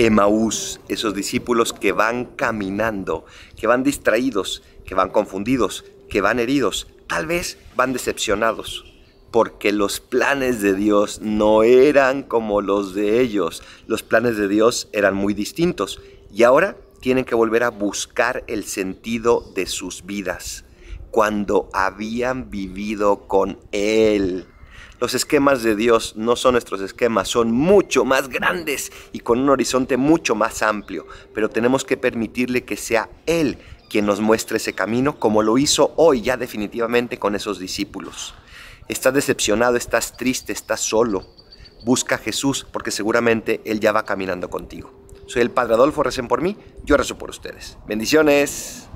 Emaús, esos discípulos que van caminando, que van distraídos, que van confundidos, que van heridos, tal vez van decepcionados, porque los planes de Dios no eran como los de ellos, los planes de Dios eran muy distintos y ahora tienen que volver a buscar el sentido de sus vidas cuando habían vivido con Él. Los esquemas de Dios no son nuestros esquemas, son mucho más grandes y con un horizonte mucho más amplio, pero tenemos que permitirle que sea Él quien nos muestre ese camino, como lo hizo hoy ya definitivamente con esos discípulos. Estás decepcionado, estás triste, estás solo. Busca a Jesús porque seguramente Él ya va caminando contigo. Soy el Padre Adolfo, recen por mí, yo rezo por ustedes. Bendiciones.